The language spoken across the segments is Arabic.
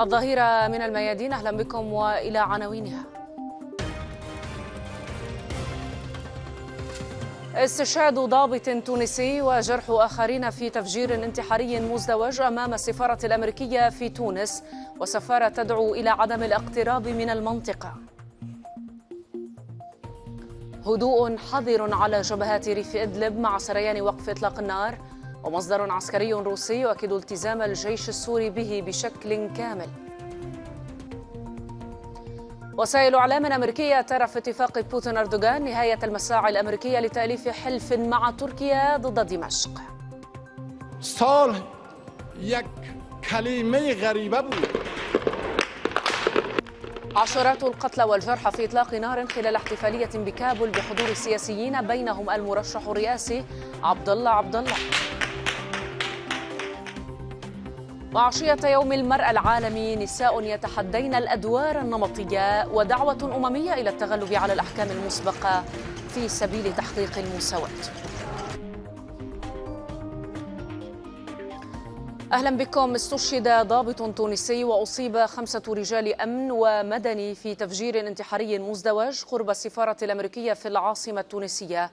الظهيرة من الميادين أهلا بكم وإلى عناوينها استشهاد ضابط تونسي وجرح آخرين في تفجير انتحاري مزدوج أمام السفارة الأمريكية في تونس وسفارة تدعو إلى عدم الاقتراب من المنطقة هدوء حظر على جبهات ريف إدلب مع سريان وقف إطلاق النار ومصدر عسكري روسي يؤكد التزام الجيش السوري به بشكل كامل وسائل إعلام أمريكية ترى في اتفاق بوتين أردوغان نهاية المساعي الأمريكية لتأليف حلف مع تركيا ضد دمشق صالح يك كلمة غريبة عشرات القتلى والجرحى في إطلاق نار خلال احتفالية بكابول بحضور سياسيين بينهم المرشح الرئاسي عبد الله عبد الله وعشية يوم المرأة العالمي نساء يتحدين الأدوار النمطية ودعوة أممية إلى التغلب على الأحكام المسبقة في سبيل تحقيق المساواة أهلا بكم استشهد ضابط تونسي وأصيب خمسة رجال أمن ومدني في تفجير انتحاري مزدوج قرب السفارة الأمريكية في العاصمة التونسية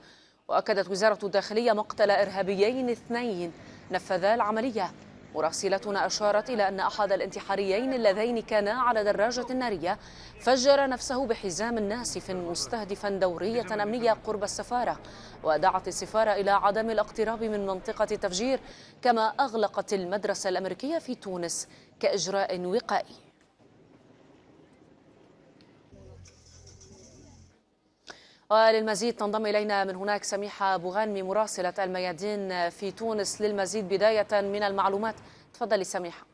وأكدت وزارة الداخلية مقتل إرهابيين اثنين نفذا العملية مراسلتنا أشارت إلى أن أحد الانتحاريين اللذين كانا على دراجة نارية فجر نفسه بحزام ناسف مستهدفا دورية أمنية قرب السفارة ودعت السفارة إلى عدم الاقتراب من منطقة التفجير كما أغلقت المدرسة الأمريكية في تونس كإجراء وقائي وللمزيد تنضم إلينا من هناك سميحة بوغانمي مراسلة الميادين في تونس للمزيد بداية من المعلومات تفضلي سميحة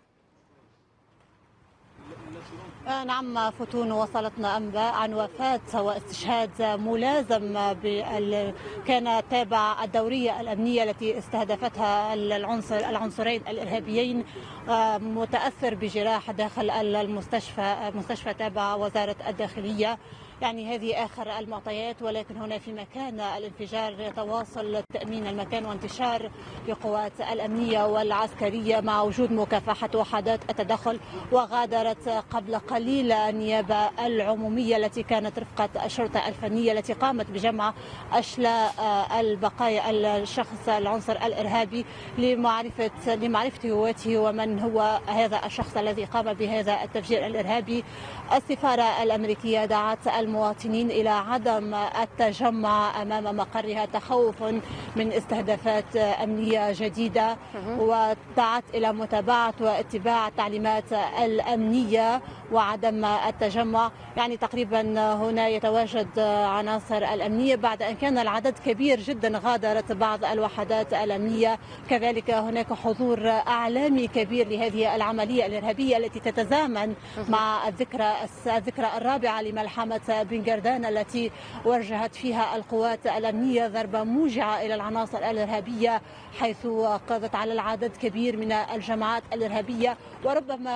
آه، نعم فتون وصلتنا أنباء عن وفاة واستشهاد ملازم بال... كان تابع الدورية الأمنية التي استهدفتها العنصر العنصرين الإرهابيين آه، متأثر بجراح داخل المستشفى مستشفى تابع وزارة الداخلية يعني هذه آخر المعطيات ولكن هنا في مكان الانفجار يتواصل تأمين المكان وانتشار لقوات الأمنية والعسكرية مع وجود مكافحة وحدات التدخل وغادرت قبل قليل النيابة العمومية التي كانت رفقة الشرطة الفنية التي قامت بجمع أشلاء آه، البقايا الشخص العنصر الإرهابي لمعرفة لمعرفة هويته ومن هو هذا الشخص الذي قام بهذا التفجير الإرهابي السفارة الأمريكية دعت الم المواطنين إلى عدم التجمع أمام مقرها تخوفا من استهدافات أمنية جديدة ودعت إلى متابعة واتباع التعليمات الأمنية وعدم التجمع يعني تقريبا هنا يتواجد عناصر الأمنية بعد أن كان العدد كبير جدا غادرت بعض الوحدات الأمنية كذلك هناك حضور إعلامي كبير لهذه العملية الإرهابية التي تتزامن مع الذكرى الذكرى الرابعة لملحمة بن جردان التي وجهت فيها القوات الأمنية ضربة موجعة إلى العناصر الإرهابية حيث قضت على العدد كبير من الجماعات الإرهابية وربما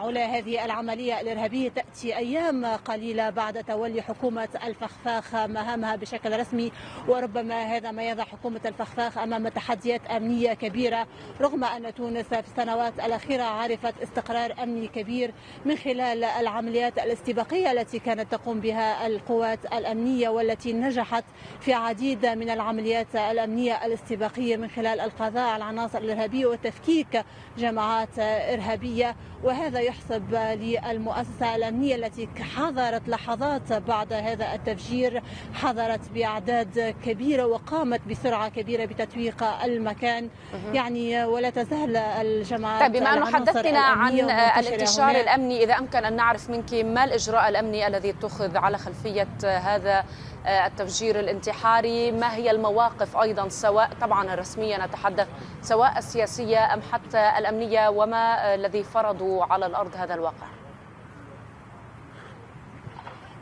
علا هذه العملية الإرهابية تأتي أيام قليلة بعد تولي حكومة الفخفاخ مهامها بشكل رسمي وربما هذا ما يضع حكومة الفخفاخ أمام تحديات أمنية كبيرة رغم أن تونس في السنوات الأخيرة عرفت استقرار أمني كبير من خلال العمليات الاستباقية التي كانت تقوم بها القوات الأمنية والتي نجحت في عديد من العمليات الأمنية الاستباقية من خلال القضاء على العناصر الإرهابية وتفكيك جماعات إرهابية وهذا يحسب للمسؤولين المؤسسة الأمنية التي حضرت لحظات بعد هذا التفجير حضرت بأعداد كبيرة وقامت بسرعة كبيرة بتتويق المكان يعني ولا تزال الجماعات طيب بما أنه حدثتنا عن الانتشار الأمني إذا أمكن أن نعرف منك ما الإجراء الأمني الذي اتخذ على خلفية هذا آه، التفجير الانتحاري ما هي المواقف أيضا سواء طبعا الرسمية نتحدث سواء السياسية أم حتى الأمنية وما الذي فرضوا على الأرض هذا الواقع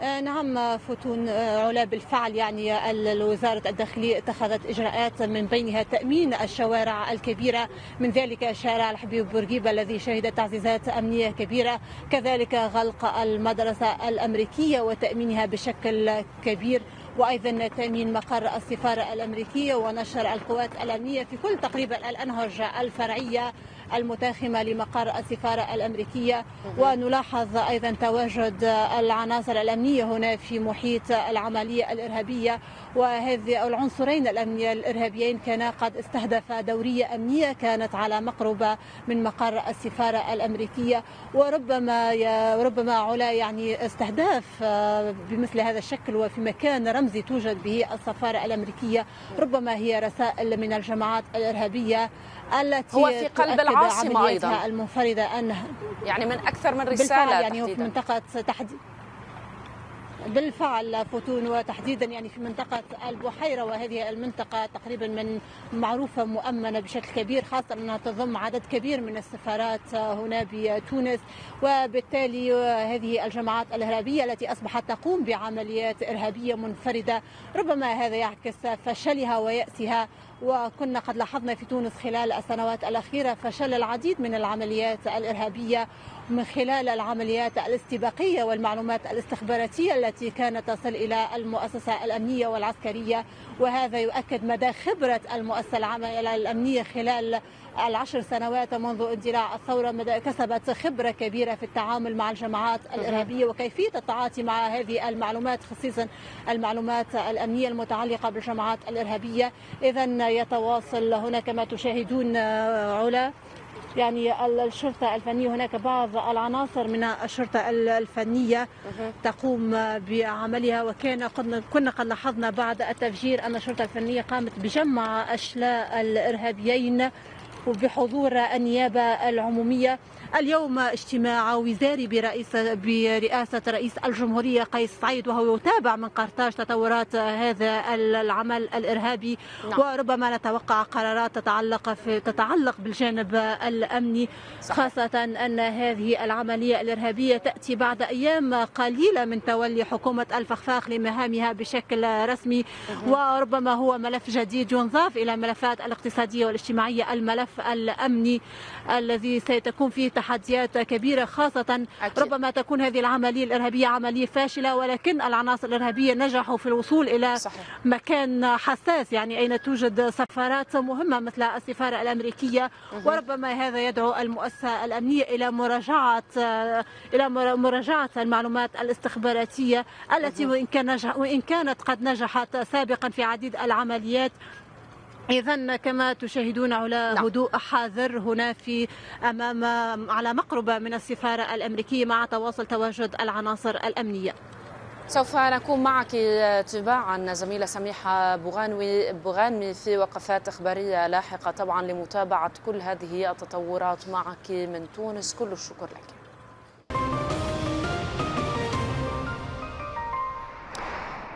آه، نعم فتون آه، علا بالفعل يعني وزارة الداخلية اتخذت إجراءات من بينها تأمين الشوارع الكبيرة من ذلك شارع الحبيب بورقيبة الذي شهد تعزيزات أمنية كبيرة كذلك غلق المدرسة الأمريكية وتأمينها بشكل كبير وايضا تامين مقر السفاره الامريكيه ونشر القوات الامنيه في كل تقريبا الانهج الفرعيه المتاخمة لمقر السفارة الأمريكية ونلاحظ أيضا تواجد العناصر الأمنية هنا في محيط العملية الإرهابية وهذه العنصرين الأمنية الإرهابيين كانا قد استهدفا دورية أمنية كانت على مقربة من مقر السفارة الأمريكية وربما ربما علا يعني استهداف آه، بمثل هذا الشكل وفي مكان رمزي توجد به السفارة الأمريكية ربما هي رسائل من الجماعات الإرهابية التي هو في قلب العاصمة أيضا المنفردة أنها يعني من أكثر من رسالة بالفعل يعني تحديدا. في منطقة تحديد بالفعل فوتون وتحديدا يعني في منطقة البحيرة وهذه المنطقة تقريبا من معروفة مؤمنة بشكل كبير خاصة أنها تضم عدد كبير من السفارات هنا بتونس وبالتالي هذه الجماعات الإرهابية التي أصبحت تقوم بعمليات إرهابية منفردة ربما هذا يعكس فشلها ويأسها وكنا قد لاحظنا في تونس خلال السنوات الأخيرة فشل العديد من العمليات الإرهابية من خلال العمليات الاستباقية والمعلومات الاستخباراتية التي كانت تصل إلى المؤسسة الأمنية والعسكرية وهذا يؤكد مدى خبرة المؤسسة العامة الأمنية خلال العشر سنوات منذ اندلاع الثورة مدى كسبت خبرة كبيرة في التعامل مع الجماعات الإرهابية وكيفية التعاطي مع هذه المعلومات خصيصا المعلومات الأمنية المتعلقة بالجماعات الإرهابية إذا يتواصل هنا كما تشاهدون علا يعني الشرطة الفنية هناك بعض العناصر من الشرطة الفنية تقوم بعملها وكان كنا قد لاحظنا بعد التفجير أن الشرطة الفنية قامت بجمع أشلاء الإرهابيين وبحضور النيابة العمومية اليوم اجتماع وزاري برئيس برئاسة رئيس الجمهورية قيس سعيد وهو يتابع من قرطاج تطورات هذا العمل الإرهابي نعم. وربما نتوقع قرارات تتعلق في تتعلق بالجانب الأمني صح. خاصة أن هذه العملية الإرهابية تأتي بعد أيام قليلة من تولي حكومة الفخفاخ لمهامها بشكل رسمي وربما هو ملف جديد ينضاف إلى ملفات الاقتصادية والاجتماعية الملف الملف الأمني الذي ستكون فيه تحديات كبيرة خاصة أكيد. ربما تكون هذه العملية الإرهابية عملية فاشلة ولكن العناصر الإرهابية نجحوا في الوصول إلى صحيح. مكان حساس يعني أين توجد سفارات مهمة مثل السفارة الأمريكية مه. وربما هذا يدعو المؤسسة الأمنية إلى مراجعة إلى مراجعة المعلومات الاستخباراتية التي وإن كان وإن كانت قد نجحت سابقا في عديد العمليات إذا كما تشاهدون على نعم. هدوء حاذر هنا في أمام على مقربة من السفارة الأمريكية مع تواصل تواجد العناصر الأمنية سوف نكون معك تباعا زميلة سميحة بوغانوي بوغانمي في وقفات إخبارية لاحقة طبعا لمتابعة كل هذه التطورات معك من تونس كل الشكر لك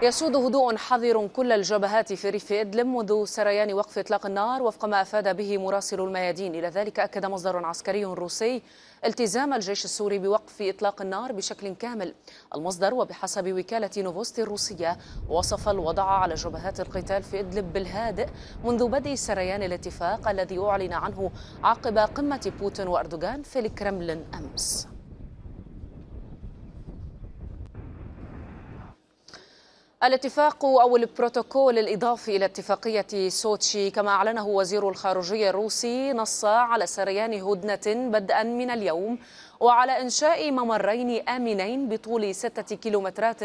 يسود هدوء حظر كل الجبهات في ريف إدلب منذ سريان وقف إطلاق النار وفق ما أفاد به مراسل الميادين إلى ذلك أكد مصدر عسكري روسي التزام الجيش السوري بوقف إطلاق النار بشكل كامل المصدر وبحسب وكالة نوفوستي الروسية وصف الوضع على جبهات القتال في إدلب بالهادئ منذ بدء سريان الاتفاق الذي أعلن عنه عقب قمة بوتين وأردوغان في الكرملين أمس الاتفاق أو البروتوكول الإضافي إلى اتفاقية سوتشي كما أعلنه وزير الخارجية الروسي نص على سريان هدنة بدءا من اليوم وعلى إنشاء ممرين آمنين بطول ستة كيلومترات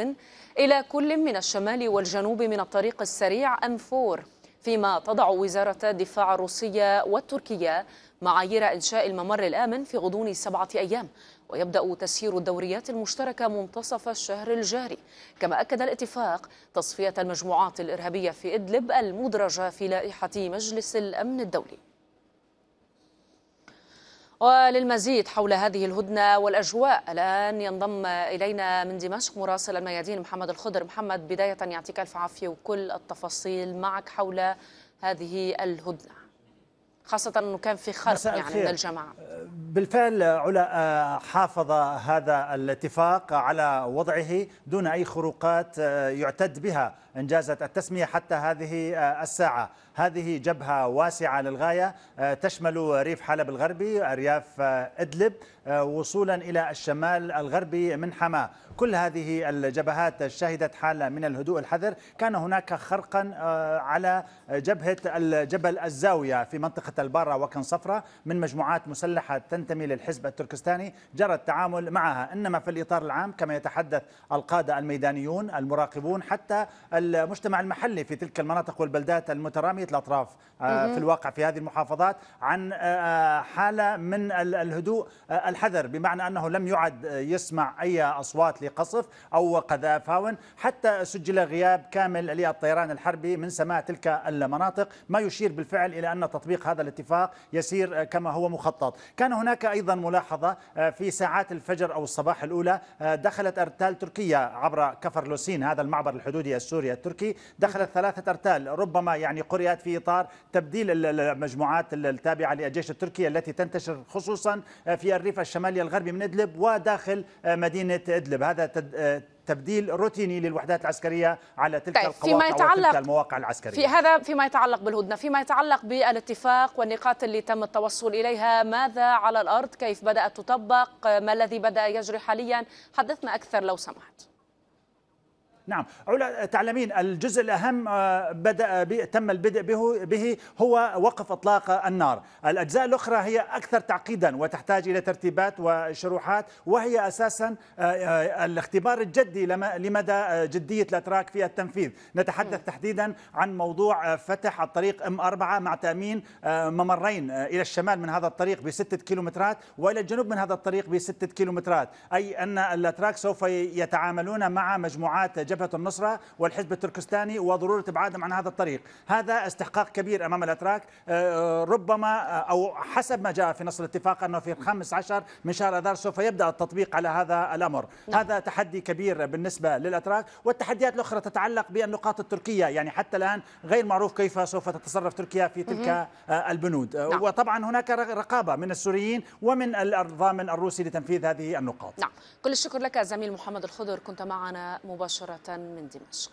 إلى كل من الشمال والجنوب من الطريق السريع أم 4 فيما تضع وزارة الدفاع الروسية والتركية معايير إنشاء الممر الآمن في غضون سبعة أيام ويبدأ تسيير الدوريات المشتركة منتصف الشهر الجاري كما أكد الاتفاق تصفية المجموعات الإرهابية في إدلب المدرجة في لائحة مجلس الأمن الدولي وللمزيد حول هذه الهدنة والأجواء الآن ينضم إلينا من دمشق مراسل الميادين محمد الخضر محمد بداية يعطيك ألف عافية وكل التفاصيل معك حول هذه الهدنة خاصة أنه كان في خرق يعني من الجماعة بالفعل علا حافظ هذا الاتفاق على وضعه دون أي خروقات يعتد بها انجازت التسميه حتى هذه آه، الساعه، هذه جبهه واسعه للغايه آه، تشمل ريف حلب الغربي، ارياف آه، ادلب وصولا الى الشمال الغربي من حماه، كل هذه الجبهات شهدت حاله من الهدوء الحذر، كان هناك خرقا على جبهه الجبل الزاويه في منطقه الباره وكن صفرة من مجموعات مسلحه تنتمي للحزب التركستاني، جرى التعامل معها، انما في الاطار العام كما يتحدث القاده الميدانيون المراقبون حتى المجتمع المحلي في تلك المناطق والبلدات المترامية الأطراف آه، في الواقع في هذه المحافظات عن آه، آه، حالة من الهدوء الحذر بمعنى أنه لم يعد يسمع أي أصوات لقصف أو قذائف هاون حتى سجل غياب كامل للطيران الحربي من سماء تلك المناطق ما يشير بالفعل إلى أن تطبيق هذا الاتفاق يسير كما هو مخطط كان هناك أيضا ملاحظة في ساعات الفجر أو الصباح الأولى دخلت أرتال تركيا عبر كفر لوسين هذا المعبر الحدودي السوري الداخلية التركي دخلت ثلاثة أرتال ربما يعني قرئت في إطار تبديل المجموعات التابعة للجيش التركي التي تنتشر خصوصا في الريف الشمالي الغربي من إدلب وداخل آه، مدينة إدلب هذا تد... آه، تبديل روتيني للوحدات العسكرية على تلك طيب القواطع فيما يتعلق وتلك المواقع العسكرية في هذا فيما يتعلق بالهدنة فيما يتعلق بالاتفاق والنقاط اللي تم التوصل إليها ماذا على الأرض كيف بدأت تطبق ما الذي بدأ يجري حاليا حدثنا أكثر لو سمحت نعم علا تعلمين الجزء الأهم آه، بدأ تم البدء به, به هو وقف إطلاق النار الأجزاء الأخرى هي أكثر تعقيدا وتحتاج إلى ترتيبات وشروحات وهي أساسا آه، آه، الاختبار الجدي لمدى جدية الأتراك في التنفيذ نتحدث تحديدا عن موضوع فتح الطريق ام 4 مع تامين ممرين الى الشمال من هذا الطريق بستة كيلومترات والى الجنوب من هذا الطريق بستة كيلومترات اي ان الاتراك سوف يتعاملون مع مجموعات جبل جبهة النصرة والحزب التركستاني وضرورة إبعادهم عن هذا الطريق هذا استحقاق كبير أمام الأتراك آه، ربما آه، أو حسب ما جاء في نص الاتفاق أنه في 15 من شهر أذار سوف يبدأ التطبيق على هذا الأمر هذا تحدي كبير بالنسبة للأتراك والتحديات الأخرى تتعلق بالنقاط التركية يعني حتى الآن غير معروف كيف سوف تتصرف تركيا في تلك آه، البنود نعم. وطبعا هناك رقابة من السوريين ومن الضامن الروسي لتنفيذ هذه النقاط نعم كل الشكر لك زميل محمد الخضر كنت معنا مباشرة من دمشق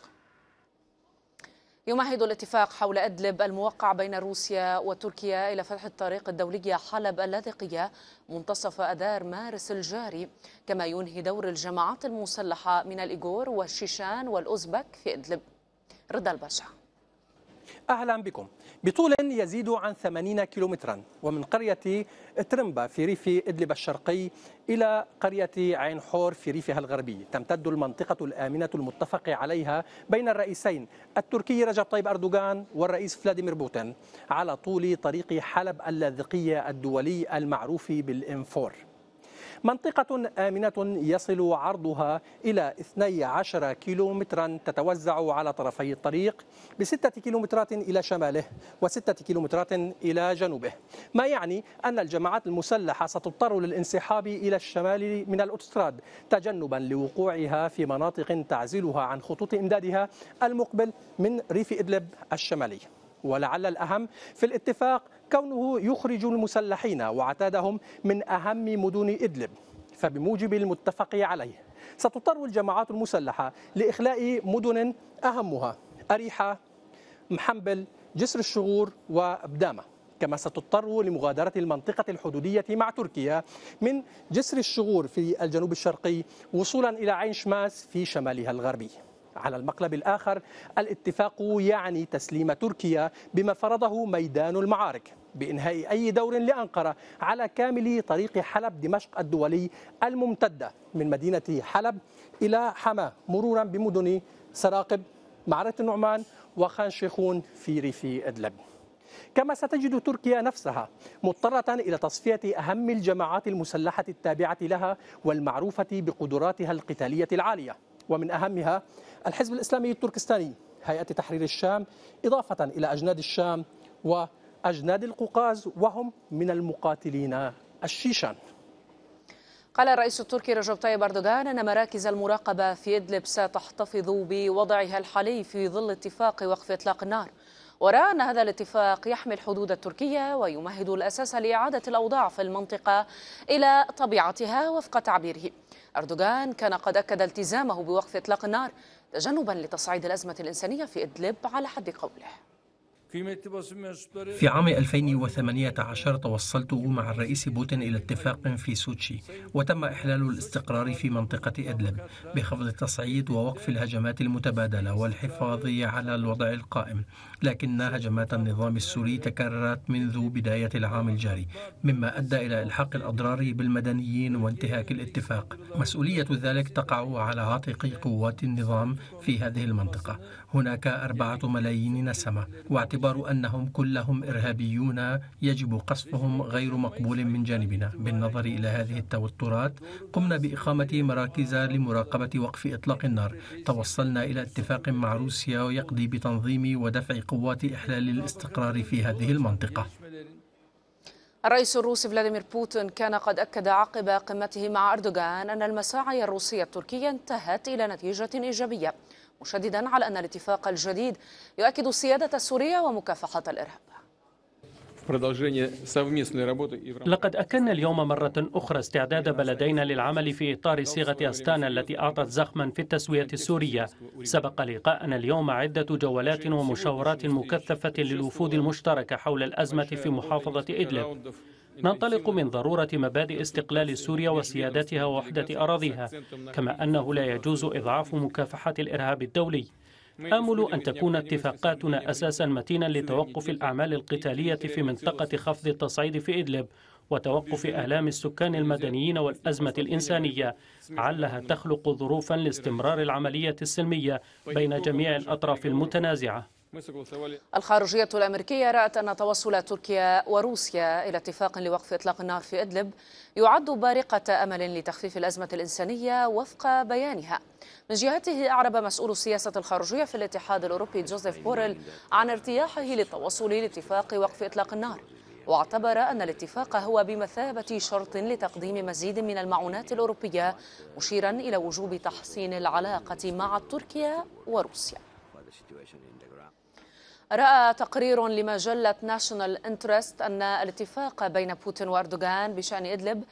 يمهد الاتفاق حول أدلب الموقع بين روسيا وتركيا إلى فتح الطريق الدولية حلب اللاذقية منتصف أذار مارس الجاري كما ينهي دور الجماعات المسلحة من الإيغور والشيشان والأوزبك في إدلب رضا البشع أهلا بكم بطول يزيد عن 80 كيلومترا ومن قرية ترمبا في ريف إدلب الشرقي إلى قرية عين حور في ريفها الغربي تمتد المنطقة الآمنة المتفق عليها بين الرئيسين التركي رجب طيب أردوغان والرئيس فلاديمير بوتين على طول طريق حلب اللاذقية الدولي المعروف بالإنفور منطقة آمنة يصل عرضها إلى 12 كيلومترا تتوزع على طرفي الطريق بستة كيلومترات إلى شماله وستة كيلومترات إلى جنوبه ما يعني أن الجماعات المسلحة ستضطر للانسحاب إلى الشمال من الأوتستراد تجنبا لوقوعها في مناطق تعزلها عن خطوط إمدادها المقبل من ريف إدلب الشمالي ولعل الأهم في الاتفاق كونه يخرج المسلحين وعتادهم من أهم مدن إدلب فبموجب المتفق عليه ستضطر الجماعات المسلحة لإخلاء مدن أهمها أريحة محمبل جسر الشغور وبدامة كما ستضطر لمغادرة المنطقة الحدودية مع تركيا من جسر الشغور في الجنوب الشرقي وصولا إلى عين شماس في شمالها الغربي على المقلب الآخر الاتفاق يعني تسليم تركيا بما فرضه ميدان المعارك بإنهاء أي دور لأنقرة على كامل طريق حلب دمشق الدولي الممتدة من مدينة حلب إلى حما مرورا بمدن سراقب معرة النعمان وخان شيخون في ريف إدلب كما ستجد تركيا نفسها مضطرة إلى تصفية أهم الجماعات المسلحة التابعة لها والمعروفة بقدراتها القتالية العالية ومن أهمها الحزب الإسلامي التركستاني هيئة تحرير الشام إضافة إلى أجناد الشام وأجناد القوقاز وهم من المقاتلين الشيشان قال الرئيس التركي رجب طيب أردوغان أن مراكز المراقبة في إدلب ستحتفظ بوضعها الحالي في ظل اتفاق وقف إطلاق النار ورأى أن هذا الاتفاق يحمي الحدود التركية ويمهد الأساس لإعادة الأوضاع في المنطقة إلى طبيعتها وفق تعبيره أردوغان كان قد أكد التزامه بوقف إطلاق النار تجنبا لتصعيد الأزمة الإنسانية في إدلب على حد قوله في عام 2018 توصلت مع الرئيس بوتين إلى اتفاق في سوتشي وتم إحلال الاستقرار في منطقة إدلب بخفض التصعيد ووقف الهجمات المتبادلة والحفاظ على الوضع القائم لكن هجمات النظام السوري تكررت منذ بداية العام الجاري مما أدى إلى إلحاق الأضرار بالمدنيين وانتهاك الاتفاق مسؤولية ذلك تقع على عاتق قوات النظام في هذه المنطقة هناك أربعة ملايين نسمة واعتبار يخبر أنهم كلهم إرهابيون يجب قصفهم غير مقبول من جانبنا بالنظر إلى هذه التوترات قمنا بإقامة مراكز لمراقبة وقف إطلاق النار توصلنا إلى اتفاق مع روسيا يقضي بتنظيم ودفع قوات إحلال الاستقرار في هذه المنطقة الرئيس الروسي فلاديمير بوتين كان قد أكد عقب قمته مع أردوغان أن المساعي الروسية التركية انتهت إلى نتيجة إيجابية مشددا على أن الاتفاق الجديد يؤكد السيادة السورية ومكافحة الإرهاب لقد أكدنا اليوم مرة أخرى استعداد بلدينا للعمل في إطار صيغة أستانا التي أعطت زخما في التسوية السورية سبق لقاءنا اليوم عدة جولات ومشاورات مكثفة للوفود المشتركة حول الأزمة في محافظة إدلب ننطلق من ضرورة مبادئ استقلال سوريا وسيادتها ووحدة أراضيها كما أنه لا يجوز إضعاف مكافحة الإرهاب الدولي آمل أن تكون اتفاقاتنا أساسا متينا لتوقف الأعمال القتالية في منطقة خفض التصعيد في إدلب وتوقف آلام السكان المدنيين والأزمة الإنسانية علها تخلق ظروفا لاستمرار العملية السلمية بين جميع الأطراف المتنازعة الخارجية الأمريكية رأت أن توصل تركيا وروسيا إلى اتفاق لوقف إطلاق النار في إدلب يعد بارقة أمل لتخفيف الأزمة الإنسانية وفق بيانها من جهته أعرب مسؤول السياسة الخارجية في الاتحاد الأوروبي جوزيف بوريل عن ارتياحه للتوصل لاتفاق وقف إطلاق النار واعتبر أن الاتفاق هو بمثابة شرط لتقديم مزيد من المعونات الأوروبية مشيرا إلى وجوب تحسين العلاقة مع تركيا وروسيا رأى تقرير لمجلة ناشونال انترست أن الاتفاق بين بوتين وأردوغان بشأن إدلب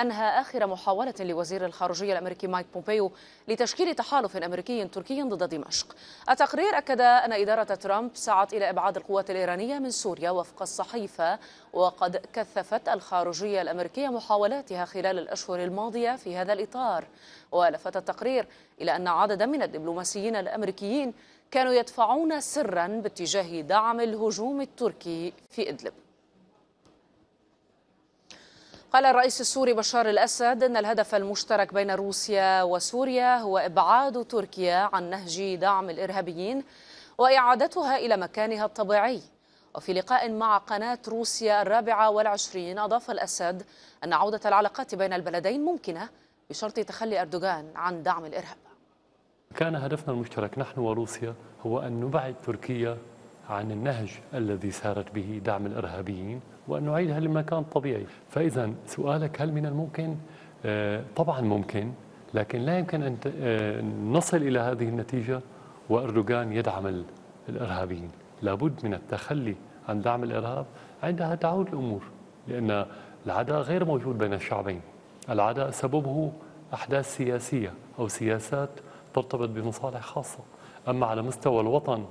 أنهى آخر محاولة لوزير الخارجية الأمريكي مايك بومبيو لتشكيل تحالف أمريكي تركي ضد دمشق التقرير أكد أن إدارة ترامب سعت إلى إبعاد القوات الإيرانية من سوريا وفق الصحيفة وقد كثفت الخارجية الأمريكية محاولاتها خلال الأشهر الماضية في هذا الإطار ولفت التقرير إلى أن عددا من الدبلوماسيين الأمريكيين كانوا يدفعون سرا باتجاه دعم الهجوم التركي في إدلب قال الرئيس السوري بشار الأسد أن الهدف المشترك بين روسيا وسوريا هو إبعاد تركيا عن نهج دعم الإرهابيين وإعادتها إلى مكانها الطبيعي وفي لقاء مع قناة روسيا الرابعة والعشرين أضاف الأسد أن عودة العلاقات بين البلدين ممكنة بشرط تخلي أردوغان عن دعم الإرهاب كان هدفنا المشترك نحن وروسيا هو أن نبعد تركيا عن النهج الذي سارت به دعم الإرهابيين وأن نعيدها لمكان طبيعي فإذا سؤالك هل من الممكن؟ آه، طبعا ممكن لكن لا يمكن أن آه، نصل إلى هذه النتيجة وأردوغان يدعم الإرهابيين لابد من التخلي عن دعم الإرهاب عندها تعود الأمور لأن العداء غير موجود بين الشعبين العداء سببه أحداث سياسية أو سياسات ترتبط بمصالح خاصة أما على مستوى الوطن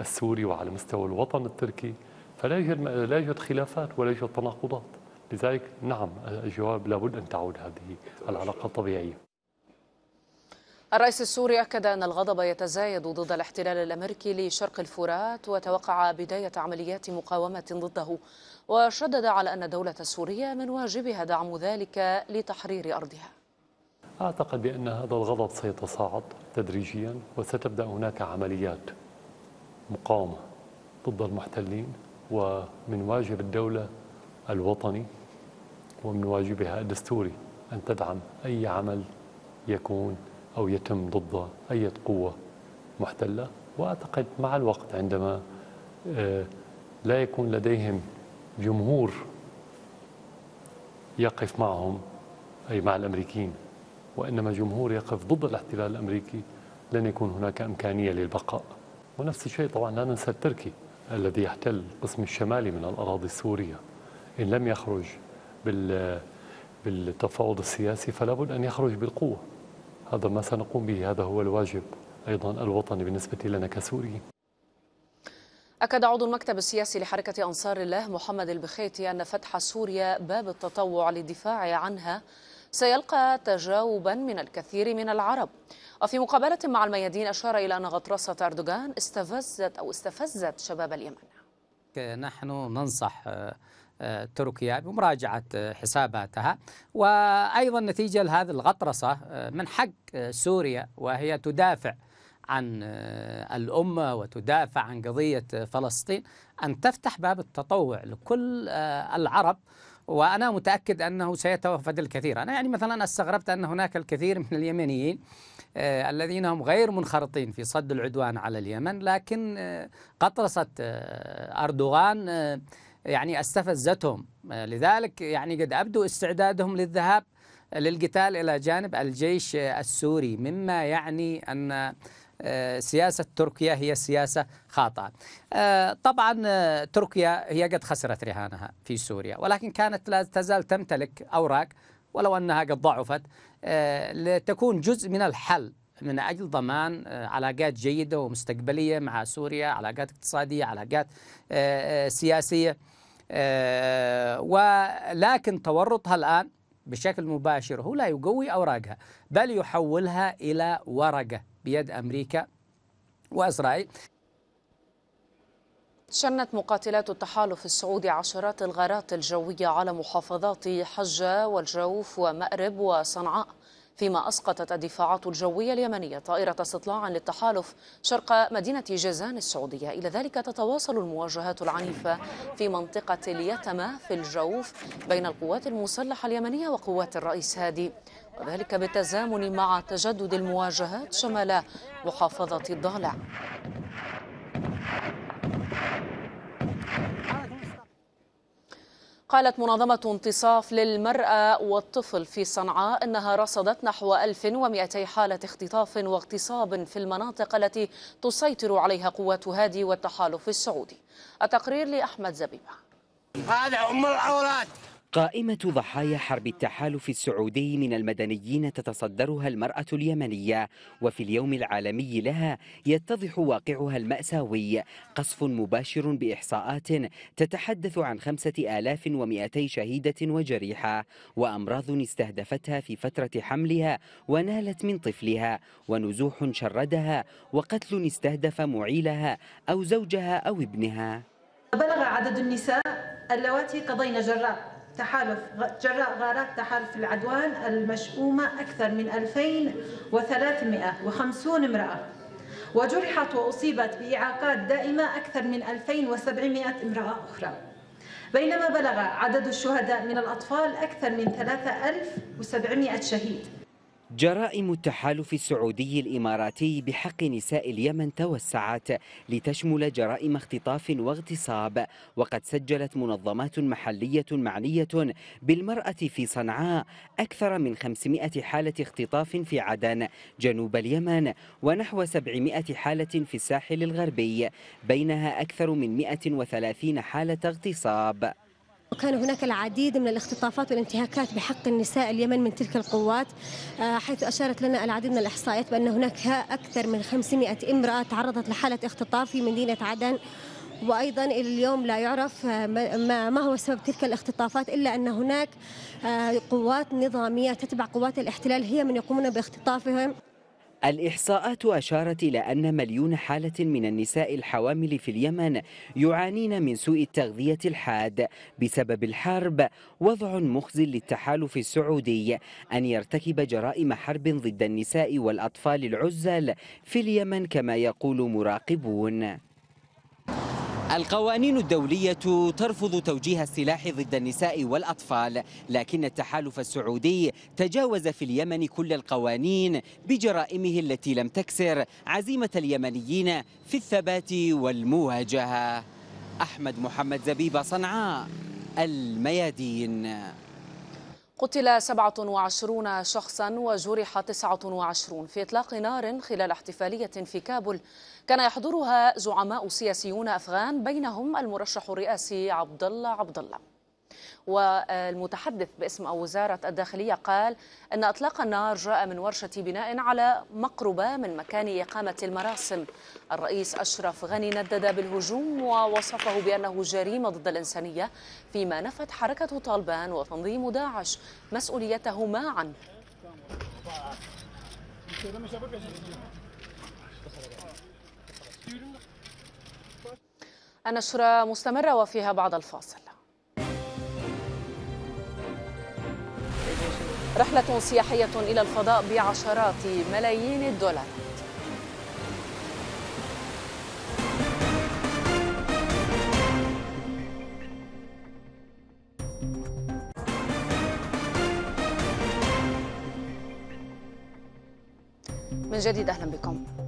السوري وعلى مستوى الوطن التركي فلا يوجد لا يوجد خلافات ولا يوجد تناقضات لذلك نعم الجواب لابد أن تعود هذه العلاقة الطبيعية الرئيس السوري أكد أن الغضب يتزايد ضد الاحتلال الأمريكي لشرق الفرات وتوقع بداية عمليات مقاومة ضده وشدد على أن الدولة السورية من واجبها دعم ذلك لتحرير أرضها أعتقد بأن هذا الغضب سيتصاعد تدريجيا وستبدأ هناك عمليات مقاومة ضد المحتلين ومن واجب الدولة الوطني ومن واجبها الدستوري أن تدعم أي عمل يكون أو يتم ضد أي قوة محتلة وأعتقد مع الوقت عندما آه، لا يكون لديهم جمهور يقف معهم أي مع الأمريكيين وإنما جمهور يقف ضد الاحتلال الأمريكي لن يكون هناك إمكانية للبقاء ونفس الشيء طبعا لا ننسى التركي الذي يحتل القسم الشمالي من الأراضي السورية إن لم يخرج بال بالتفاوض السياسي فلا بد أن يخرج بالقوة هذا ما سنقوم به هذا هو الواجب أيضا الوطني بالنسبة لنا كسوريين أكد عضو المكتب السياسي لحركة أنصار الله محمد البخيتي أن فتح سوريا باب التطوع للدفاع عنها سيلقى تجاوبا من الكثير من العرب وفي مقابلة مع الميادين أشار إلى أن غطرسة أردوغان استفزت أو استفزت شباب اليمن نحن ننصح آه، آه، تركيا بمراجعة آه، حساباتها وأيضا نتيجة لهذه الغطرسة من حق سوريا وهي تدافع عن الأمة وتدافع عن قضية فلسطين أن تفتح باب التطوع لكل العرب وأنا متأكد أنه سيتوفد الكثير أنا يعني مثلا استغربت أن هناك الكثير من اليمنيين آه، الذين هم غير منخرطين في صد العدوان على اليمن لكن آه، قطرسة آه، أردوغان يعني استفزتهم لذلك يعني قد أبدوا استعدادهم للذهاب للقتال إلى جانب الجيش السوري مما يعني أن آه، سياسة تركيا هي سياسة خاطئة آه، طبعا آه، تركيا هي قد خسرت رهانها في سوريا ولكن كانت لا تزال تمتلك أوراق ولو أنها قد ضعفت لتكون جزء من الحل من أجل ضمان علاقات جيدة ومستقبلية مع سوريا علاقات اقتصادية علاقات سياسية ولكن تورطها الآن بشكل مباشر هو لا يقوي أوراقها بل يحولها إلى ورقة بيد أمريكا وإسرائيل شنت مقاتلات التحالف السعودي عشرات الغارات الجوية على محافظات حجة والجوف ومأرب وصنعاء فيما أسقطت الدفاعات الجوية اليمنية طائرة استطلاع للتحالف شرق مدينة جازان السعودية إلى ذلك تتواصل المواجهات العنيفة في منطقة اليتمة في الجوف بين القوات المسلحة اليمنية وقوات الرئيس هادي وذلك بالتزامن مع تجدد المواجهات شمال محافظة الضالع قالت منظمة انتصاف للمرأة والطفل في صنعاء أنها رصدت نحو 1200 حالة اختطاف واغتصاب في المناطق التي تسيطر عليها قوات هادي والتحالف السعودي التقرير لأحمد زبيبة هذا أم الأولاد قائمة ضحايا حرب التحالف السعودي من المدنيين تتصدرها المرأة اليمنية وفي اليوم العالمي لها يتضح واقعها المأساوي قصف مباشر بإحصاءات تتحدث عن 5200 شهيدة وجريحة وأمراض استهدفتها في فترة حملها ونالت من طفلها ونزوح شردها وقتل استهدف معيلها أو زوجها أو ابنها بلغ عدد النساء اللواتي قضين جراء تحالف جراء غارات تحالف العدوان المشؤومة أكثر من 2350 امرأة وجرحت وأصيبت بإعاقات دائمة أكثر من 2700 امرأة أخرى بينما بلغ عدد الشهداء من الأطفال أكثر من 3700 شهيد جرائم التحالف السعودي الإماراتي بحق نساء اليمن توسعت لتشمل جرائم اختطاف واغتصاب وقد سجلت منظمات محلية معنية بالمرأة في صنعاء أكثر من 500 حالة اختطاف في عدن جنوب اليمن ونحو 700 حالة في الساحل الغربي بينها أكثر من 130 حالة اغتصاب وكان هناك العديد من الاختطافات والانتهاكات بحق النساء اليمن من تلك القوات آه، حيث أشارت لنا العديد من الإحصائيات بأن هناك أكثر من 500 امرأة تعرضت لحالة اختطاف في مدينة عدن وايضا الى اليوم لا يعرف آه، ما هو سبب تلك الاختطافات الا ان هناك آه، قوات نظاميه تتبع قوات الاحتلال هي من يقومون باختطافهم الإحصاءات أشارت إلى أن مليون حالة من النساء الحوامل في اليمن يعانين من سوء التغذية الحاد بسبب الحرب وضع مخزي للتحالف السعودي أن يرتكب جرائم حرب ضد النساء والأطفال العزل في اليمن كما يقول مراقبون القوانين الدولية ترفض توجيه السلاح ضد النساء والأطفال لكن التحالف السعودي تجاوز في اليمن كل القوانين بجرائمه التي لم تكسر عزيمة اليمنيين في الثبات والمواجهة أحمد محمد زبيب صنعاء الميادين قتل 27 شخصا وجرح 29 في إطلاق نار خلال احتفالية في كابول كان يحضرها زعماء سياسيون أفغان بينهم المرشح الرئاسي عبد الله عبد الله والمتحدث باسم وزارة الداخلية قال أن إطلاق النار جاء من ورشة بناء على مقربة من مكان إقامة المراسم الرئيس أشرف غني ندد بالهجوم ووصفه بأنه جريمة ضد الإنسانية فيما نفت حركة طالبان وتنظيم داعش مسؤوليتهما عنه النشرة مستمرة وفيها بعض الفاصل رحلة سياحية إلى الفضاء بعشرات ملايين الدولارات من جديد أهلا بكم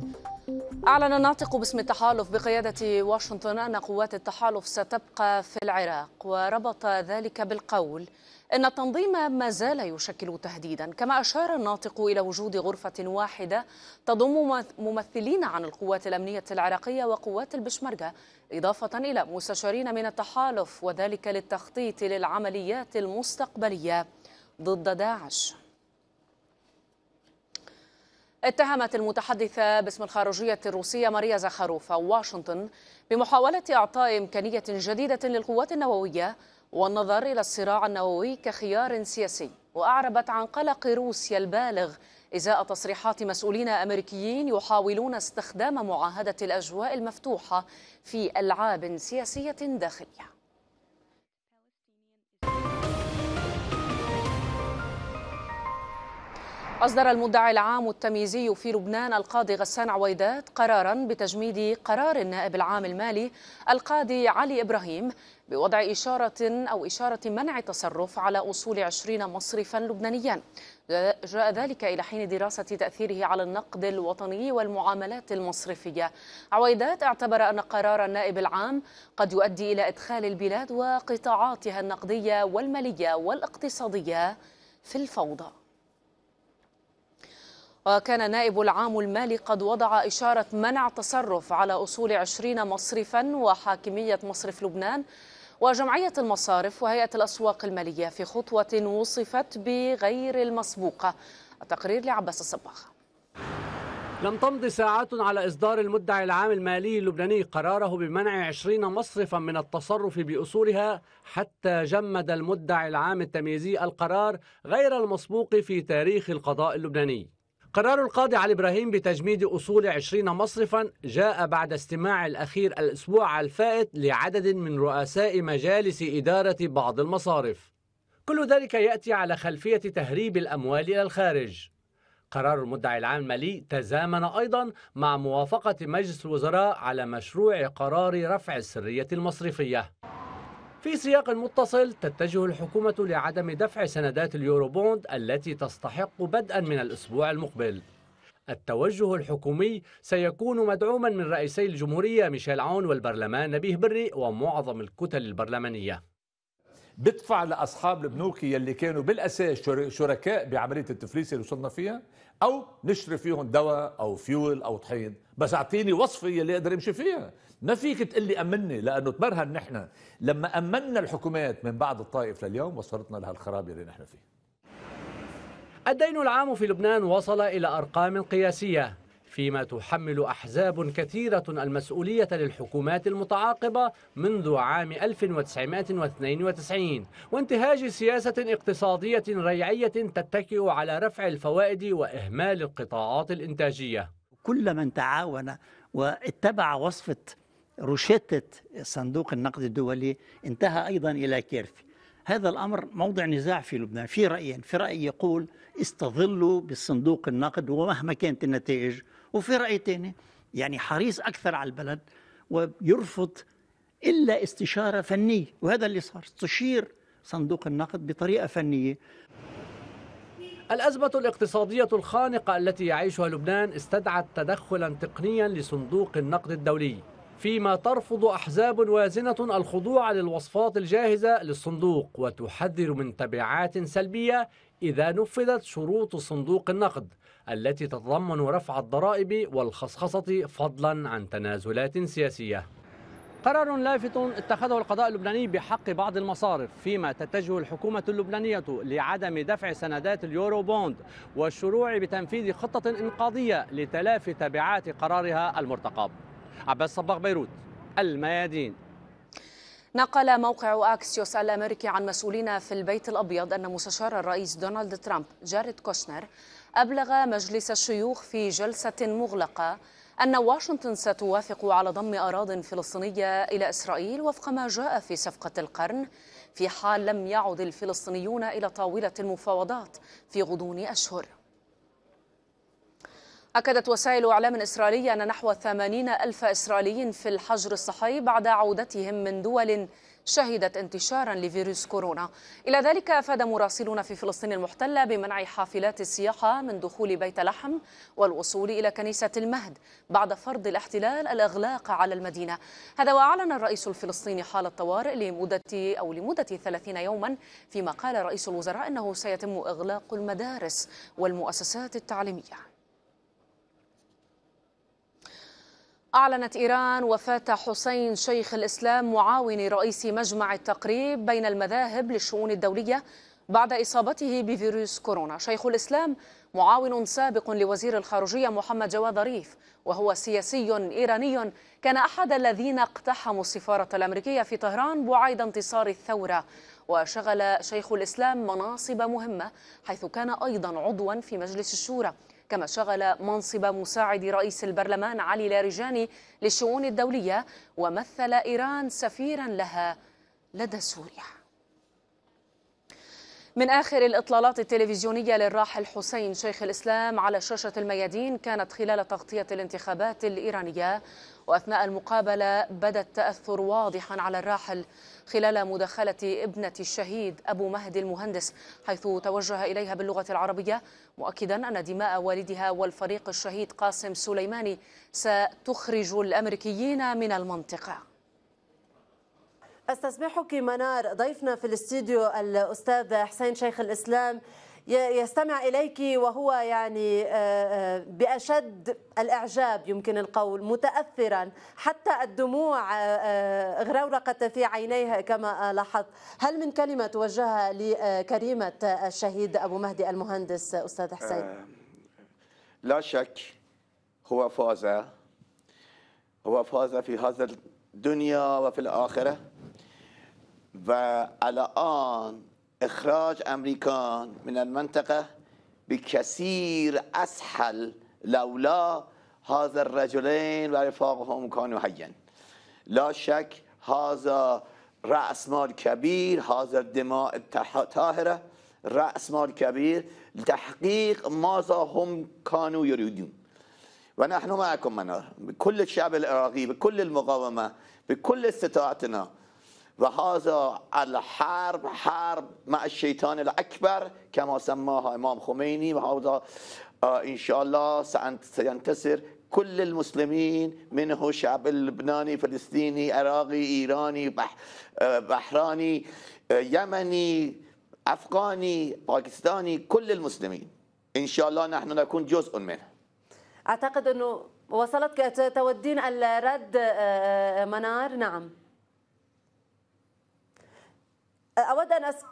أعلن الناطق باسم التحالف بقيادة واشنطن أن قوات التحالف ستبقى في العراق وربط ذلك بالقول أن التنظيم ما زال يشكل تهديدا كما أشار الناطق إلى وجود غرفة واحدة تضم ممثلين عن القوات الأمنية العراقية وقوات البشمركة إضافة إلى مستشارين من التحالف وذلك للتخطيط للعمليات المستقبلية ضد داعش اتهمت المتحدثة باسم الخارجية الروسية ماريا زخاروفا واشنطن بمحاولة إعطاء إمكانية جديدة للقوات النووية والنظر إلى الصراع النووي كخيار سياسي وأعربت عن قلق روسيا البالغ إزاء تصريحات مسؤولين أمريكيين يحاولون استخدام معاهدة الأجواء المفتوحة في ألعاب سياسية داخلية أصدر المدعي العام التمييزي في لبنان القاضي غسان عويدات قرارا بتجميد قرار النائب العام المالي القاضي علي إبراهيم بوضع إشارة أو إشارة منع التصرف على أصول 20 مصرفا لبنانيا جاء ذلك إلى حين دراسة تأثيره على النقد الوطني والمعاملات المصرفية عويدات اعتبر أن قرار النائب العام قد يؤدي إلى إدخال البلاد وقطاعاتها النقدية والمالية والاقتصادية في الفوضى وكان نائب العام المالي قد وضع إشارة منع تصرف على أصول 20 مصرفا وحاكمية مصرف لبنان وجمعية المصارف وهيئة الأسواق المالية في خطوة وصفت بغير المسبوقة التقرير لعباس الصباغ لم تمض ساعات على إصدار المدعي العام المالي اللبناني قراره بمنع 20 مصرفا من التصرف بأصولها حتى جمد المدعي العام التمييزي القرار غير المسبوق في تاريخ القضاء اللبناني قرار القاضي علي إبراهيم بتجميد أصول 20 مصرفا جاء بعد استماع الأخير الأسبوع الفائت لعدد من رؤساء مجالس إدارة بعض المصارف كل ذلك يأتي على خلفية تهريب الأموال إلى الخارج قرار المدعي العام المالي تزامن أيضا مع موافقة مجلس الوزراء على مشروع قرار رفع السرية المصرفية في سياق متصل تتجه الحكومة لعدم دفع سندات اليوروبوند التي تستحق بدءا من الأسبوع المقبل التوجه الحكومي سيكون مدعوما من رئيسي الجمهورية ميشيل عون والبرلمان نبيه بري ومعظم الكتل البرلمانية بدفع لأصحاب البنوك يلي كانوا بالأساس شركاء بعملية التفليس اللي وصلنا فيها أو نشتري فيهم دواء أو فيول أو طحين بس أعطيني وصفة يلي أقدر أمشي فيها ما فيك تقلي أمني لأنه تبرهن نحن لما أمنا الحكومات من بعد الطائف لليوم وصلتنا لهالخراب اللي نحن فيه الدين العام في لبنان وصل إلى أرقام قياسية فيما تحمل أحزاب كثيرة المسؤولية للحكومات المتعاقبة منذ عام 1992 وانتهاج سياسة اقتصادية ريعية تتكئ على رفع الفوائد وإهمال القطاعات الإنتاجية كل من تعاون واتبع وصفة روشتة صندوق النقد الدولي انتهى أيضا إلى كيرفي هذا الأمر موضع نزاع في لبنان في رأيين في رأي يقول استظلوا بالصندوق النقد ومهما كانت النتائج وفي رأي ثاني يعني حريص أكثر على البلد ويرفض إلا استشارة فنية وهذا اللي صار استشير صندوق النقد بطريقة فنية الأزمة الاقتصادية الخانقة التي يعيشها لبنان استدعت تدخلا تقنيا لصندوق النقد الدولي فيما ترفض أحزاب وازنة الخضوع للوصفات الجاهزة للصندوق وتحذر من تبعات سلبية إذا نفذت شروط صندوق النقد التي تتضمن رفع الضرائب والخصخصة فضلا عن تنازلات سياسية قرار لافت اتخذه القضاء اللبناني بحق بعض المصارف فيما تتجه الحكومة اللبنانية لعدم دفع سندات اليورو بوند والشروع بتنفيذ خطة إنقاذية لتلافي تبعات قرارها المرتقب عباس صباغ بيروت الميادين نقل موقع اكسيوس الامريكي عن مسؤولين في البيت الابيض ان مستشار الرئيس دونالد ترامب جاريد كوشنر ابلغ مجلس الشيوخ في جلسه مغلقه ان واشنطن ستوافق على ضم اراض فلسطينيه الى اسرائيل وفق ما جاء في صفقه القرن في حال لم يعد الفلسطينيون الى طاوله المفاوضات في غضون اشهر أكدت وسائل إعلام إسرائيلية أن نحو 80 ألف إسرائيلي في الحجر الصحي بعد عودتهم من دول شهدت انتشارا لفيروس كورونا إلى ذلك أفاد مراسلون في فلسطين المحتلة بمنع حافلات السياحة من دخول بيت لحم والوصول إلى كنيسة المهد بعد فرض الاحتلال الأغلاق على المدينة هذا وأعلن الرئيس الفلسطيني حال الطوارئ لمدة أو لمدة 30 يوما فيما قال رئيس الوزراء أنه سيتم إغلاق المدارس والمؤسسات التعليمية أعلنت إيران وفاة حسين شيخ الإسلام معاون رئيس مجمع التقريب بين المذاهب للشؤون الدولية بعد إصابته بفيروس كورونا شيخ الإسلام معاون سابق لوزير الخارجية محمد جواد ظريف وهو سياسي إيراني كان أحد الذين اقتحموا السفارة الأمريكية في طهران بعيد انتصار الثورة وشغل شيخ الإسلام مناصب مهمة حيث كان أيضا عضوا في مجلس الشورى كما شغل منصب مساعد رئيس البرلمان علي لارجاني للشؤون الدولية ومثل إيران سفيرا لها لدى سوريا من آخر الإطلالات التلفزيونية للراحل حسين شيخ الإسلام على شاشة الميادين كانت خلال تغطية الانتخابات الإيرانية وأثناء المقابلة بدا التأثر واضحا على الراحل خلال مداخلة ابنة الشهيد أبو مهدي المهندس حيث توجه إليها باللغة العربية مؤكدا أن دماء والدها والفريق الشهيد قاسم سليماني ستخرج الأمريكيين من المنطقة استسمحك منار ضيفنا في الاستديو الأستاذ حسين شيخ الإسلام يستمع إليك وهو يعني آه، آه، بأشد الإعجاب يمكن القول متأثرا حتى الدموع آه، غرورقت في عينيه كما لاحظت هل من كلمة توجهها لكريمة الشهيد أبو مهدي المهندس أستاذ حسين لا شك هو فاز هو فاز في هذا الدنيا وفي الآخرة والآن إخراج أمريكان من المنطقة بكثير أسهل لولا هذا الرجلين ورفاقهم كانوا حيا لا شك هذا رأس مال كبير هذا الدماء الطاهرة رأس مال كبير لتحقيق ماذا هم كانوا يريدون ونحن معكم منار بكل الشعب العراقي بكل المقاومة بكل استطاعتنا وهذا الحرب حرب مع الشيطان الأكبر كما سماها إمام خميني وهذا إن آه، شاء الله سينتصر كل المسلمين منه شعب اللبناني فلسطيني عراقي إيراني بح آه، بحراني يمني آه، أفغاني باكستاني كل المسلمين إن شاء الله نحن نكون جزء منه أعتقد أنه وصلتك تودين الرد منار نعم اود ان اسك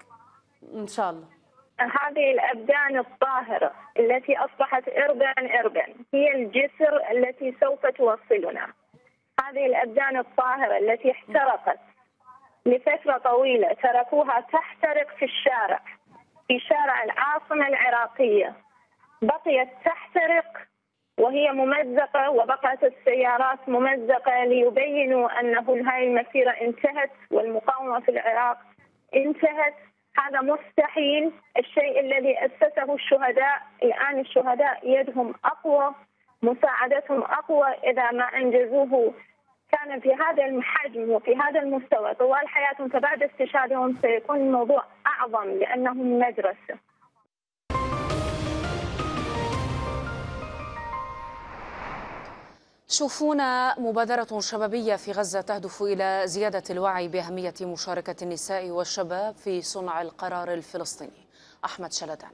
ان شاء الله هذه الأبدان الطاهرة التي أصبحت إربا إربا هي الجسر التي سوف توصلنا هذه الأبدان الطاهرة التي احترقت لفترة طويلة تركوها تحترق في الشارع في شارع العاصمة العراقية بقيت تحترق وهي ممزقة وبقت السيارات ممزقة ليبينوا أنه هذه المسيرة انتهت والمقاومة في العراق انتهت هذا مستحيل الشيء الذي أسسه الشهداء الآن الشهداء يدهم أقوى مساعدتهم أقوى إذا ما أنجزوه كان في هذا الحجم وفي هذا المستوى طوال حياتهم فبعد استشهادهم سيكون الموضوع أعظم لأنهم مدرسة شوفونا مبادرة شبابية في غزة تهدف إلى زيادة الوعي بأهمية مشاركة النساء والشباب في صنع القرار الفلسطيني أحمد شلدان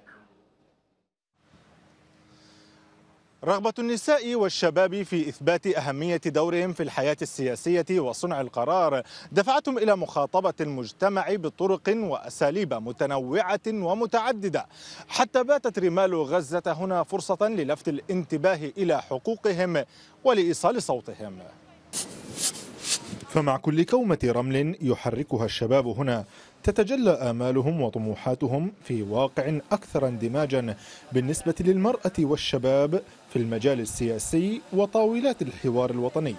رغبة النساء والشباب في إثبات أهمية دورهم في الحياة السياسية وصنع القرار دفعتهم إلى مخاطبة المجتمع بطرق وأساليب متنوعة ومتعددة حتى باتت رمال غزة هنا فرصة للفت الانتباه إلى حقوقهم ولإيصال صوتهم فمع كل كومة رمل يحركها الشباب هنا تتجلى آمالهم وطموحاتهم في واقع أكثر اندماجا بالنسبة للمرأة والشباب في المجال السياسي وطاولات الحوار الوطني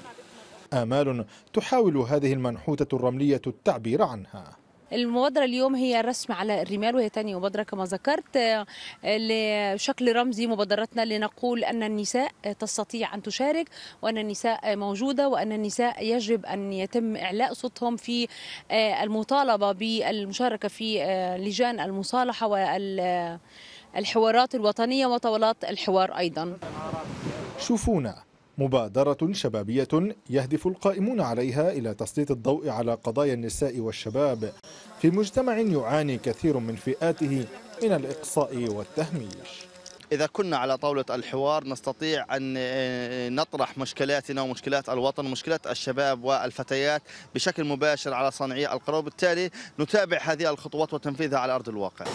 آمال تحاول هذه المنحوتة الرملية التعبير عنها المبادرة اليوم هي الرسم على الرمال وهي تاني مبادرة كما ذكرت آه، لشكل رمزي مبادرتنا لنقول أن النساء تستطيع أن تشارك وأن النساء موجودة وأن النساء يجب أن يتم إعلاء صوتهم في آه، المطالبة بالمشاركة في آه، لجان المصالحة وال الحوارات الوطنية وطاولات الحوار أيضا شوفونا مبادرة شبابية يهدف القائمون عليها إلى تسليط الضوء على قضايا النساء والشباب في مجتمع يعاني كثير من فئاته من الإقصاء والتهميش إذا كنا على طاولة الحوار نستطيع أن آه، نطرح مشكلاتنا ومشكلات الوطن ومشكلات الشباب والفتيات بشكل مباشر على صانعي القرار وبالتالي نتابع هذه الخطوات وتنفيذها على أرض الواقع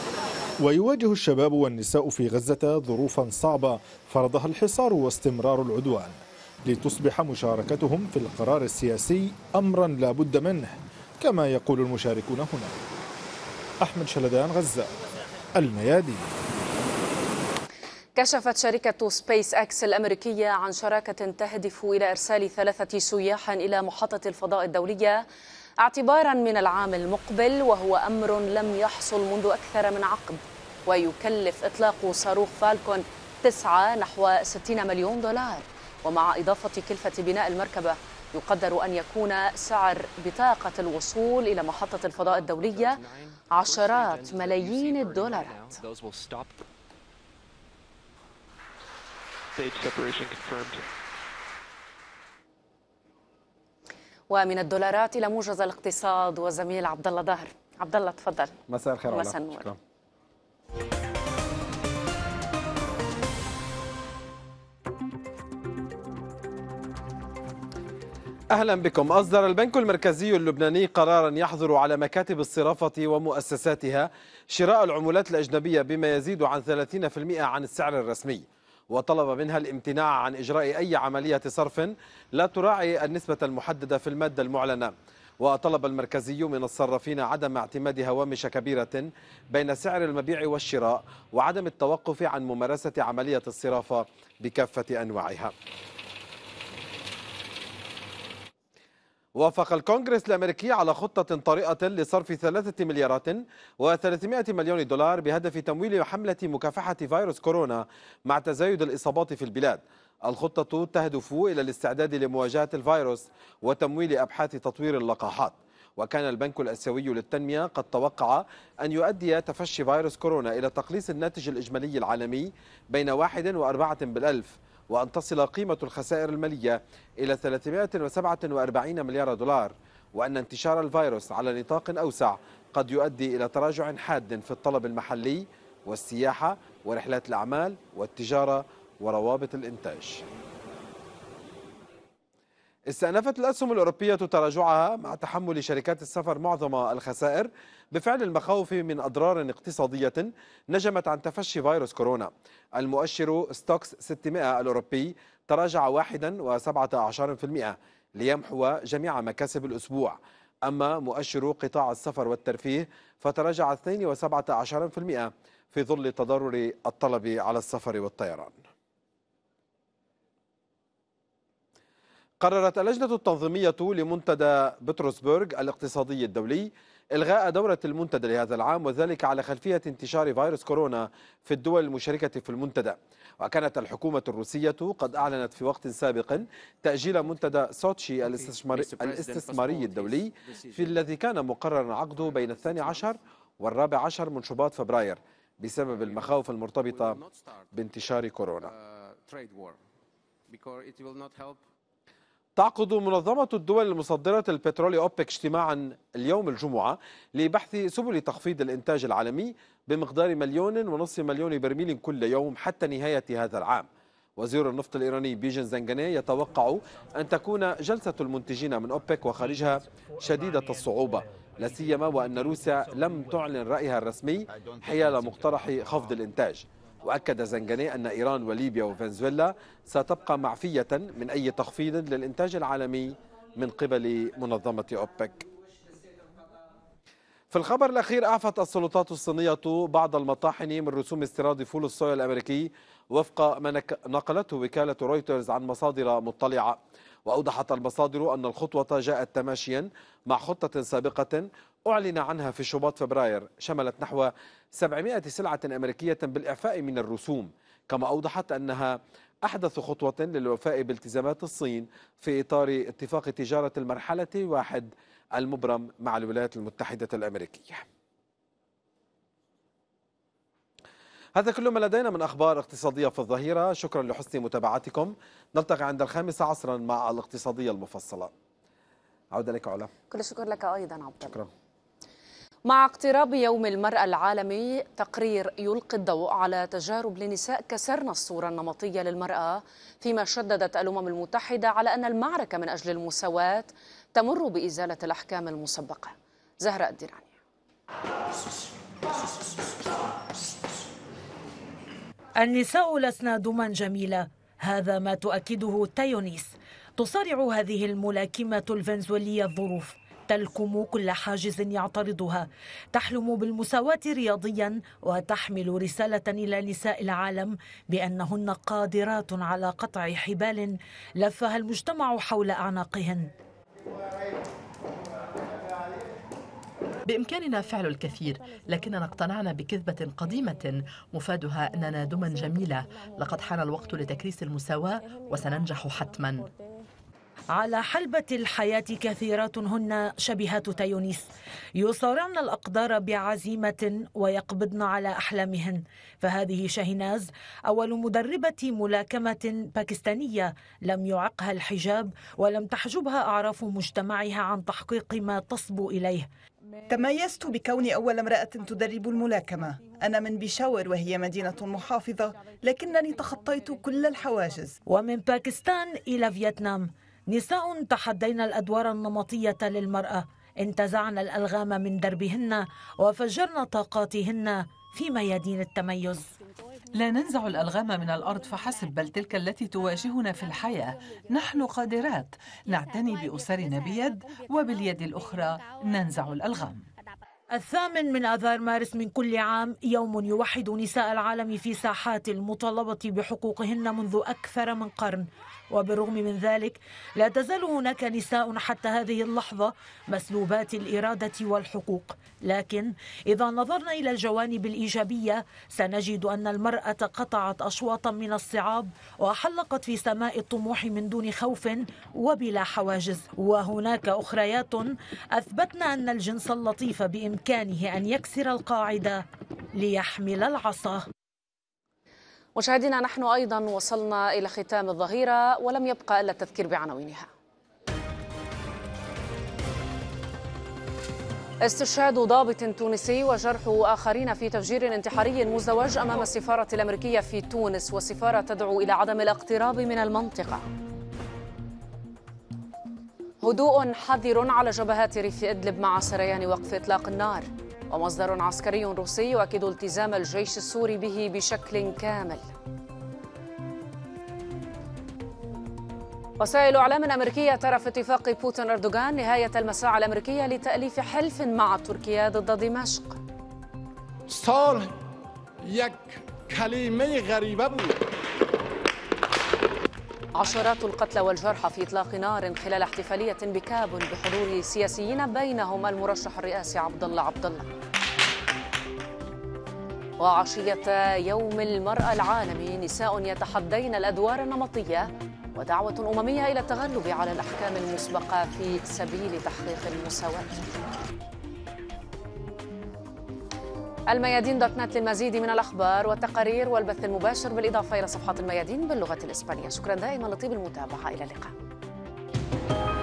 ويواجه الشباب والنساء في غزة ظروفا صعبة فرضها الحصار واستمرار العدوان لتصبح مشاركتهم في القرار السياسي أمرا لا بد منه كما يقول المشاركون هنا أحمد شلدان غزة الميادين كشفت شركة سبيس أكس الأمريكية عن شراكة تهدف إلى إرسال ثلاثة سياح إلى محطة الفضاء الدولية اعتبارا من العام المقبل وهو أمر لم يحصل منذ أكثر من عقد ويكلف إطلاق صاروخ فالكون تسعة نحو 60 مليون دولار ومع إضافة كلفة بناء المركبة يقدر أن يكون سعر بطاقة الوصول إلى محطة الفضاء الدولية عشرات ملايين الدولارات stage separation confirmed. ومن الدولارات الى موجز الاقتصاد وزميل عبد الله ظهر عبد الله تفضل مساء الخير مساء النور اهلا بكم اصدر البنك المركزي اللبناني قرارا يحظر على مكاتب الصرافه ومؤسساتها شراء العملات الاجنبيه بما يزيد عن 30% عن السعر الرسمي وطلب منها الامتناع عن إجراء أي عملية صرف لا تراعي النسبة المحددة في المادة المعلنة وطلب المركزي من الصرافين عدم اعتماد هوامش كبيرة بين سعر المبيع والشراء وعدم التوقف عن ممارسة عملية الصرافة بكافة أنواعها وافق الكونغرس الأمريكي على خطة طارئة لصرف ثلاثة مليارات و300 مليون دولار بهدف تمويل حملة مكافحة فيروس كورونا مع تزايد الإصابات في البلاد الخطة تهدف إلى الاستعداد لمواجهة الفيروس وتمويل أبحاث تطوير اللقاحات وكان البنك الاسيوي للتنميه قد توقع ان يؤدي تفشي فيروس كورونا الى تقليص الناتج الاجمالي العالمي بين واحد واربعه بالالف وأن تصل قيمة الخسائر المالية إلى 347 مليار دولار وأن انتشار الفيروس على نطاق أوسع قد يؤدي إلى تراجع حاد في الطلب المحلي والسياحة ورحلات الأعمال والتجارة وروابط الإنتاج استأنفت الأسهم الأوروبية تراجعها مع تحمل شركات السفر معظم الخسائر بفعل المخاوف من أضرار اقتصادية نجمت عن تفشي فيروس كورونا المؤشر ستوكس 600 الأوروبي تراجع 1.17% ليمحو جميع مكاسب الأسبوع أما مؤشر قطاع السفر والترفيه فتراجع 2.17% في ظل تضرر الطلب على السفر والطيران قررت اللجنة التنظيمية لمنتدى بطرسبرغ الاقتصادي الدولي إلغاء دورة المنتدى لهذا العام وذلك على خلفية انتشار فيروس كورونا في الدول المشاركة في المنتدى وكانت الحكومة الروسية قد أعلنت في وقت سابق تأجيل منتدى سوتشي الاستثماري, الاستثماري الدولي في الذي كان مقررا عقده بين الثاني عشر والرابع عشر من شباط فبراير بسبب المخاوف المرتبطة بانتشار كورونا. Uh, تعقد منظمة الدول المصدرة البترول أوبك اجتماعا اليوم الجمعة لبحث سبل تخفيض الإنتاج العالمي بمقدار مليون ونصف مليون برميل كل يوم حتى نهاية هذا العام وزير النفط الإيراني بيجن زنجاني يتوقع أن تكون جلسة المنتجين من أوبك وخارجها شديدة الصعوبة لا سيما وأن روسيا لم تعلن رأيها الرسمي حيال مقترح خفض الإنتاج وأكد زنجاني أن إيران وليبيا وفنزويلا ستبقى معفية من أي تخفيض للإنتاج العالمي من قبل منظمة أوبك في الخبر الأخير أعفت السلطات الصينية بعض المطاحن من رسوم استيراد فول الصويا الأمريكي وفق ما نقلته وكالة رويترز عن مصادر مطلعة وأوضحت المصادر أن الخطوة جاءت تماشيا مع خطة سابقة أعلن عنها في شباط فبراير شملت نحو 700 سلعة أمريكية بالإعفاء من الرسوم كما أوضحت أنها أحدث خطوة للوفاء بالتزامات الصين في إطار اتفاق تجارة المرحلة واحد المبرم مع الولايات المتحدة الأمريكية هذا كل ما لدينا من أخبار اقتصادية في الظهيرة شكرا لحسن متابعتكم نلتقي عند الخامسة عصرا مع الاقتصادية المفصلة عودة لك علا كل شكر لك أيضا عبد شكرا مع اقتراب يوم المرأة العالمي تقرير يلقي الضوء على تجارب لنساء كسرن الصورة النمطية للمرأة فيما شددت الأمم المتحدة على أن المعركة من أجل المساواة تمر بإزالة الأحكام المسبقة زهراء الدراني النساء لسنا دما جميلة هذا ما تؤكده تايونيس تصارع هذه الملاكمة الفنزويلية الظروف تلكم كل حاجز يعترضها تحلم بالمساواة رياضيا وتحمل رسالة إلى نساء العالم بأنهن قادرات على قطع حبال لفها المجتمع حول أعناقهن بإمكاننا فعل الكثير لكننا اقتنعنا بكذبة قديمة مفادها أننا دمى جميلة لقد حان الوقت لتكريس المساواة وسننجح حتما على حلبة الحياة كثيرات هن شبيهات تايونيس يصارعن الأقدار بعزيمة ويقبضن على أحلامهن فهذه شاهناز أول مدربة ملاكمة باكستانية لم يعقها الحجاب ولم تحجبها أعراف مجتمعها عن تحقيق ما تصبو إليه تميزت بكوني أول امرأة تدرب الملاكمة أنا من بيشاور وهي مدينة محافظة لكنني تخطيت كل الحواجز ومن باكستان إلى فيتنام نساء تحدين الأدوار النمطية للمرأة انتزعن الألغام من دربهن وفجرن طاقاتهن في ميادين التميز لا ننزع الألغام من الأرض فحسب بل تلك التي تواجهنا في الحياة نحن قادرات نعتني بأسرنا بيد وباليد الأخرى ننزع الألغام الثامن من آذار مارس من كل عام يوم يوحد نساء العالم في ساحات المطالبة بحقوقهن منذ أكثر من قرن وبالرغم من ذلك لا تزال هناك نساء حتى هذه اللحظة مسلوبات الإرادة والحقوق لكن إذا نظرنا إلى الجوانب الإيجابية سنجد أن المرأة قطعت أشواطا من الصعاب وحلقت في سماء الطموح من دون خوف وبلا حواجز وهناك أخريات أثبتنا أن الجنس اللطيف بإمكانه أن يكسر القاعدة ليحمل العصا مشاهدينا نحن أيضا وصلنا إلى ختام الظهيرة ولم يبقى إلا التذكير بعناوينها استشهاد ضابط تونسي وجرح آخرين في تفجير انتحاري مزدوج أمام السفارة الأمريكية في تونس والسفارة تدعو إلى عدم الاقتراب من المنطقة هدوء حذر على جبهات ريف إدلب مع سريان وقف إطلاق النار ومصدر عسكري روسي يؤكد التزام الجيش السوري به بشكل كامل وسائل اعلام امريكيه ترى في اتفاق بوتين اردوغان نهايه المساعي الامريكيه لتاليف حلف مع تركيا ضد دمشق. صلح يك كلمه غريبه بود عشرات القتلى والجرحى في اطلاق نار خلال احتفاليه بكاب بحضور سياسيين بينهم المرشح الرئاسي عبد الله عبد الله. وعشيه يوم المراه العالمي نساء يتحدين الادوار النمطيه ودعوه امميه الى التغلب على الاحكام المسبقه في سبيل تحقيق المساواه. الميادين دوت نت للمزيد من الأخبار والتقارير والبث المباشر بالإضافة إلى صفحات الميادين باللغة الإسبانية شكرا دائما لطيب المتابعة إلى اللقاء